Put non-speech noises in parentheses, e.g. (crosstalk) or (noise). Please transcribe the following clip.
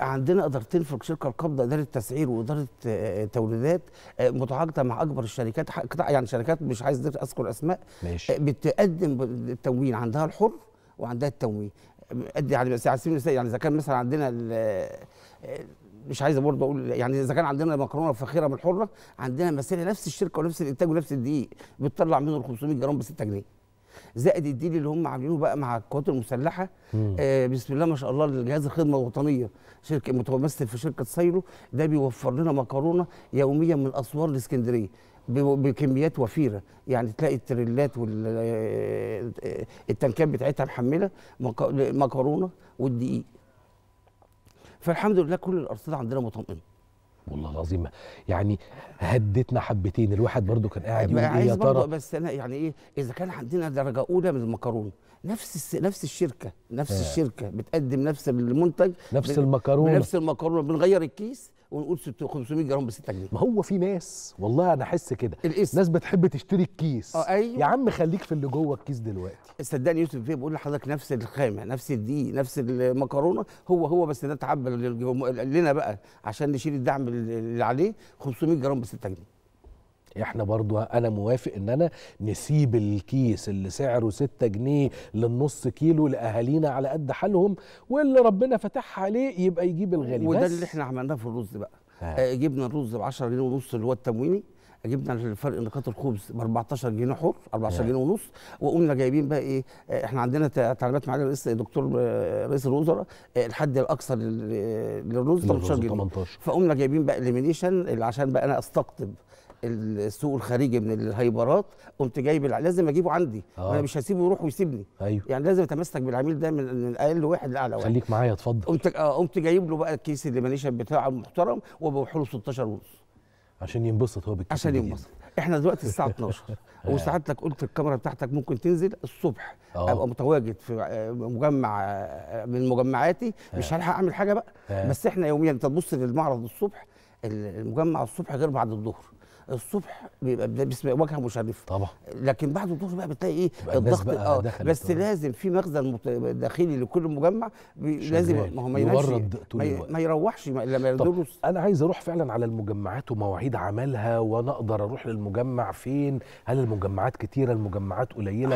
عندنا ادارتين في الشركه القابضه اداره تسعير واداره آه، توريدات آه، متعاقده مع اكبر الشركات قطاع يعني شركات مش عايز اذكر اسماء ماشي. آه، بتقدم التموين عندها الحر وعندها التموين يعني بس على سبيل المثال يعني اذا كان مثلا عندنا مش عايز برضه اقول يعني اذا كان عندنا مكرونه فخيره من الحره عندنا مثلا نفس الشركه ونفس الانتاج ونفس الدقيق بتطلع منه 500 جرام ب 6 جنيه زائد الديل اللي هم عاملينه بقى مع القوات المسلحه آه بسم الله ما شاء الله لجهاز الخدمه الوطنيه شركه متمثل في شركه سايلو ده بيوفر لنا مكرونه يوميا من اسوار لاسكندريه بكميات وفيره يعني تلاقي التريلات والتنكات آه، آه، بتاعتها محمله مكرونه والدقيق فالحمد لله كل الارصده عندنا مطمئنه والله العظيم يعني هدتنا حبتين الواحد برضو كان قاعد يقول إيه عايز يا برضو بس انا يعني ايه اذا كان عندنا درجه اولى من المكرونه نفس نفس الشركه نفس آه. الشركه بتقدم نفس المنتج نفس المكرونه نفس المكرونه بنغير الكيس ونقول 500 جرام ب 6 جنيه ما هو في ناس والله انا احس كده ناس بتحب تشتري الكيس اه ايوه يا عم خليك في اللي جوه الكيس دلوقتي صدقني يوسف فيه بقول لحضرتك نفس الخامه نفس الدي نفس المكرونه هو هو بس ده تعب لنا بقى عشان نشيل الدعم اللي عليه 500 جرام ب 6 جنيه احنا برضو انا موافق ان انا نسيب الكيس اللي سعره 6 جنيه للنص كيلو لاهالينا على قد حالهم واللي ربنا فتحها عليه يبقى يجيب الغالي وده اللي احنا عملناه في الرز بقى آه. جبنا الرز ب 10 جنيه ونص اللي هو التمويني جبنا الفرق نقاط الخبز ب 14 جنيه حر 14 يعني. جنيه ونص وقلنا جايبين بقى ايه آه، احنا عندنا تعليمات معالي الرئيس دكتور آه، رئيس الوزراء آه، الحد الاقصى للرز 18 جنيه 18. فقمنا جايبين بقى اليمينيشن عشان بقى انا استقطب السوق الخارجي من الهايبرات قمت جايب لازم اجيبه عندي آه. انا مش هسيبه يروح ويسيبني أيوه. يعني لازم اتمسك بالعميل ده من اقل واحد لاعلى واحد خليك معايا اتفضل قمت اه قمت جايب له بقى الكيس اللي مانيش بتاعه محترم وبروح له 16 ونص عشان ينبسط هو بالكيس عشان ينبسط احنا دلوقتي الساعه 12 (laughs) آه. لك قلت الكاميرا بتاعتك ممكن تنزل الصبح أوه. ابقى متواجد في مجمع آه، من مجمعاتي آه. مش هلحق اعمل حاجه بقى بس احنا يوميا انت تبص للمعرض الصبح المجمع الصبح غير بعد الظهر الصبح بيبقى باسم وجهه مشرفه طبعا لكن بعد الظهر بقى بتلاقي ايه الضغط اه بس طبعا. لازم في مخزن داخلي لكل مجمع لازم ما هو ما يروحش ما يروحش الا يدرس انا عايز اروح فعلا على المجمعات ومواعيد عملها وانا اقدر اروح للمجمع فين هل المجمعات كتيره المجمعات قليله